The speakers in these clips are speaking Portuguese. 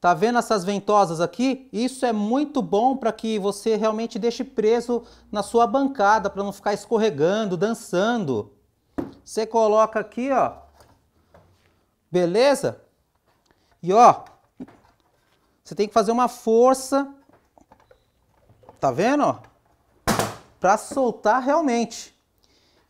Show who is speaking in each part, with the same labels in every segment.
Speaker 1: Tá vendo essas ventosas aqui? Isso é muito bom para que você realmente deixe preso na sua bancada, para não ficar escorregando, dançando. Você coloca aqui, ó. Beleza? E ó, você tem que fazer uma força. Tá vendo? Para soltar realmente.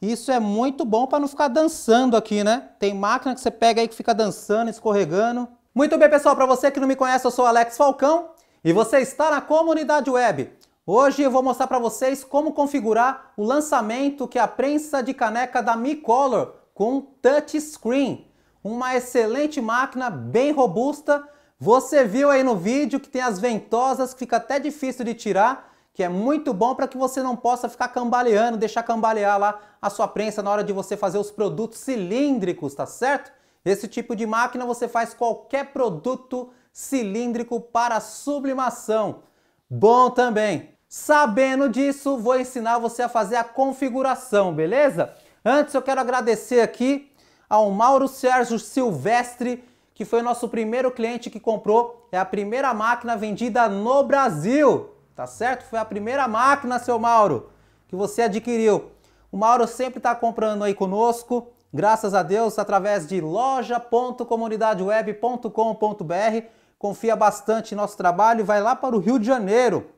Speaker 1: Isso é muito bom para não ficar dançando aqui, né? Tem máquina que você pega aí que fica dançando, escorregando. Muito bem, pessoal, para você que não me conhece, eu sou Alex Falcão e você está na comunidade web. Hoje eu vou mostrar para vocês como configurar o lançamento que é a prensa de caneca da Micolor com touchscreen. Uma excelente máquina, bem robusta. Você viu aí no vídeo que tem as ventosas que fica até difícil de tirar, que é muito bom para que você não possa ficar cambaleando, deixar cambalear lá a sua prensa na hora de você fazer os produtos cilíndricos, tá certo? Esse tipo de máquina você faz qualquer produto cilíndrico para sublimação. Bom também. Sabendo disso, vou ensinar você a fazer a configuração, beleza? Antes eu quero agradecer aqui ao Mauro Sérgio Silvestre, que foi o nosso primeiro cliente que comprou. É a primeira máquina vendida no Brasil, tá certo? Foi a primeira máquina, seu Mauro, que você adquiriu. O Mauro sempre está comprando aí conosco Graças a Deus, através de loja.comunidadeweb.com.br. Confia bastante em nosso trabalho e vai lá para o Rio de Janeiro.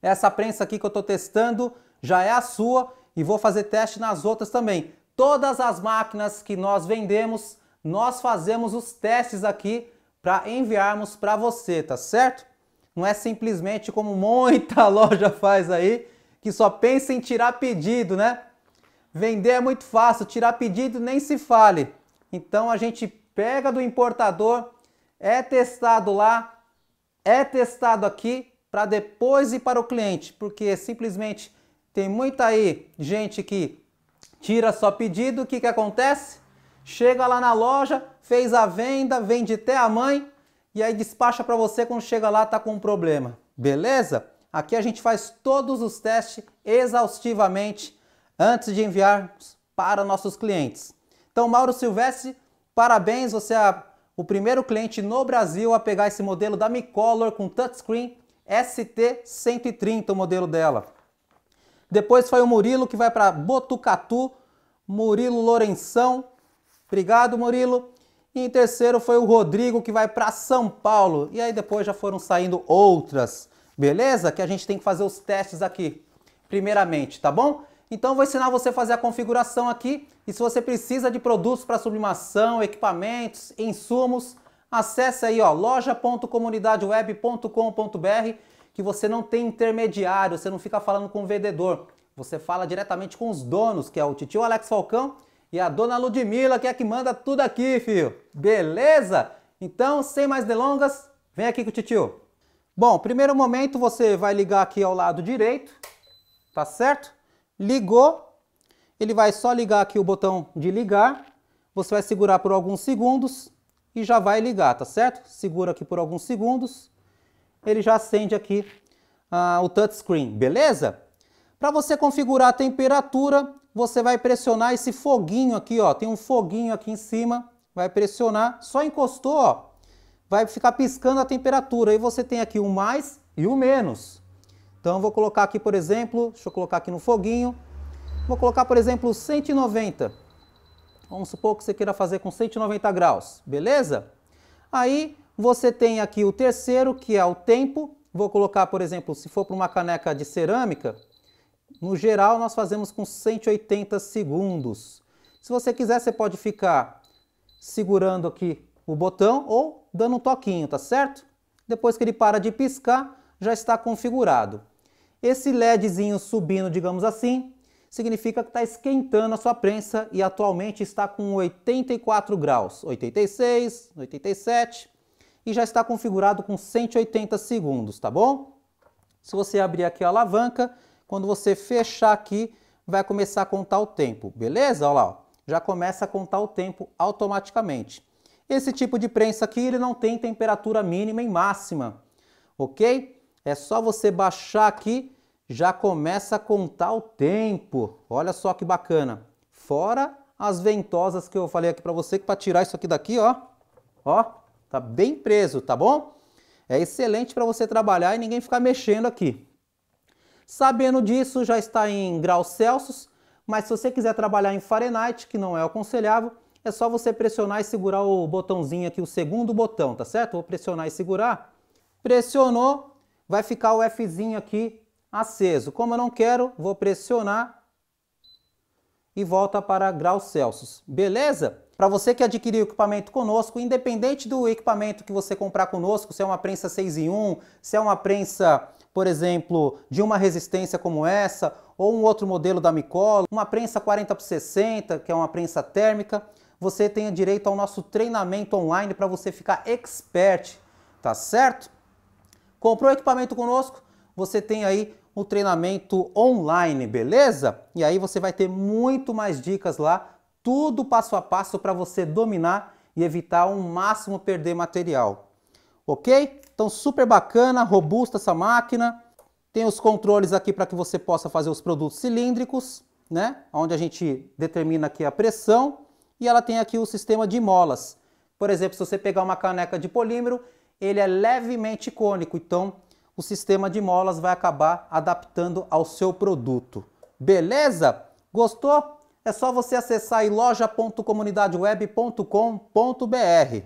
Speaker 1: Essa prensa aqui que eu estou testando já é a sua e vou fazer teste nas outras também. Todas as máquinas que nós vendemos, nós fazemos os testes aqui para enviarmos para você, tá certo? Não é simplesmente como muita loja faz aí, que só pensa em tirar pedido, né? Vender é muito fácil, tirar pedido nem se fale. Então a gente pega do importador, é testado lá, é testado aqui para depois ir para o cliente, porque simplesmente tem muita aí gente que tira só pedido, o que, que acontece? Chega lá na loja, fez a venda, vende até a mãe e aí despacha para você quando chega lá tá com um problema, beleza? Aqui a gente faz todos os testes exaustivamente antes de enviarmos para nossos clientes. Então, Mauro Silvestre, parabéns, você é o primeiro cliente no Brasil a pegar esse modelo da Micolor com touchscreen ST130, o modelo dela. Depois foi o Murilo que vai para Botucatu, Murilo Lourenção. Obrigado, Murilo. E em terceiro foi o Rodrigo que vai para São Paulo. E aí depois já foram saindo outras, beleza? Que a gente tem que fazer os testes aqui, primeiramente, tá bom? Então eu vou ensinar você a fazer a configuração aqui e se você precisa de produtos para sublimação, equipamentos, insumos, acesse aí ó loja.comunidadeweb.com.br que você não tem intermediário, você não fica falando com o vendedor, você fala diretamente com os donos, que é o tio Alex Falcão e a dona Ludmilla, que é que manda tudo aqui, filho. Beleza? Então, sem mais delongas, vem aqui com o tio. Bom, primeiro momento você vai ligar aqui ao lado direito, tá certo? Ligou, ele vai só ligar aqui o botão de ligar, você vai segurar por alguns segundos e já vai ligar, tá certo? Segura aqui por alguns segundos, ele já acende aqui ah, o touchscreen, beleza? Para você configurar a temperatura, você vai pressionar esse foguinho aqui, ó. Tem um foguinho aqui em cima, vai pressionar, só encostou, ó, vai ficar piscando a temperatura. E você tem aqui o mais e o menos. Então eu vou colocar aqui, por exemplo, deixa eu colocar aqui no foguinho, vou colocar, por exemplo, 190. Vamos supor que você queira fazer com 190 graus, beleza? Aí você tem aqui o terceiro, que é o tempo. Vou colocar, por exemplo, se for para uma caneca de cerâmica, no geral nós fazemos com 180 segundos. Se você quiser, você pode ficar segurando aqui o botão ou dando um toquinho, tá certo? Depois que ele para de piscar, já está configurado. Esse LEDzinho subindo, digamos assim, significa que está esquentando a sua prensa e atualmente está com 84 graus, 86, 87 e já está configurado com 180 segundos, tá bom? Se você abrir aqui a alavanca, quando você fechar aqui, vai começar a contar o tempo, beleza? Olha lá, ó. já começa a contar o tempo automaticamente. Esse tipo de prensa aqui, ele não tem temperatura mínima e máxima, ok? É só você baixar aqui já começa a contar o tempo. Olha só que bacana. Fora as ventosas que eu falei aqui para você, que para tirar isso aqui daqui, ó, ó, tá bem preso, tá bom? É excelente para você trabalhar e ninguém ficar mexendo aqui. Sabendo disso, já está em graus Celsius, mas se você quiser trabalhar em Fahrenheit, que não é aconselhável, é só você pressionar e segurar o botãozinho aqui, o segundo botão, tá certo? Vou pressionar e segurar. Pressionou, vai ficar o Fzinho aqui aceso. Como eu não quero, vou pressionar e volta para graus Celsius. Beleza? Para você que adquirir o equipamento conosco, independente do equipamento que você comprar conosco, se é uma prensa 6 em 1, se é uma prensa, por exemplo, de uma resistência como essa, ou um outro modelo da Micola, uma prensa 40 por 60, que é uma prensa térmica, você tem direito ao nosso treinamento online para você ficar expert, tá certo? Comprou equipamento conosco, você tem aí o treinamento online, beleza? E aí você vai ter muito mais dicas lá, tudo passo a passo para você dominar e evitar ao máximo perder material. Ok? Então super bacana, robusta essa máquina. Tem os controles aqui para que você possa fazer os produtos cilíndricos, né? Onde a gente determina aqui a pressão. E ela tem aqui o sistema de molas. Por exemplo, se você pegar uma caneca de polímero, ele é levemente cônico, então o sistema de molas vai acabar adaptando ao seu produto. Beleza? Gostou? É só você acessar aí loja.comunidadeweb.com.br.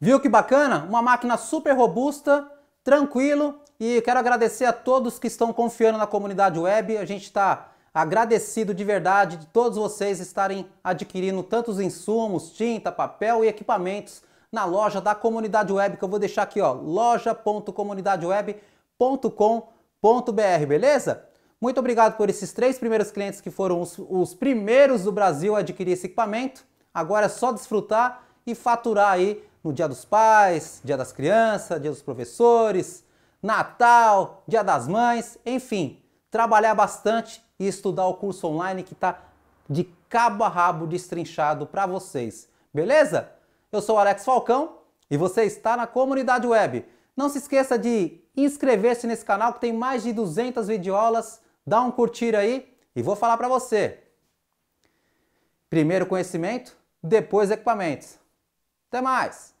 Speaker 1: Viu que bacana? Uma máquina super robusta, tranquilo e quero agradecer a todos que estão confiando na comunidade web. A gente está agradecido de verdade de todos vocês estarem adquirindo tantos insumos, tinta, papel e equipamentos na loja da comunidade web, que eu vou deixar aqui, ó, loja.comunidadeweb.com.br, beleza? Muito obrigado por esses três primeiros clientes que foram os, os primeiros do Brasil a adquirir esse equipamento. Agora é só desfrutar e faturar aí no Dia dos Pais, Dia das Crianças, Dia dos Professores, Natal, Dia das Mães, enfim, trabalhar bastante e estudar o curso online que está de cabo a rabo destrinchado para vocês. Beleza? Eu sou Alex Falcão e você está na comunidade web. Não se esqueça de inscrever-se nesse canal que tem mais de 200 videoaulas. Dá um curtir aí e vou falar para você. Primeiro conhecimento, depois equipamentos. Até mais!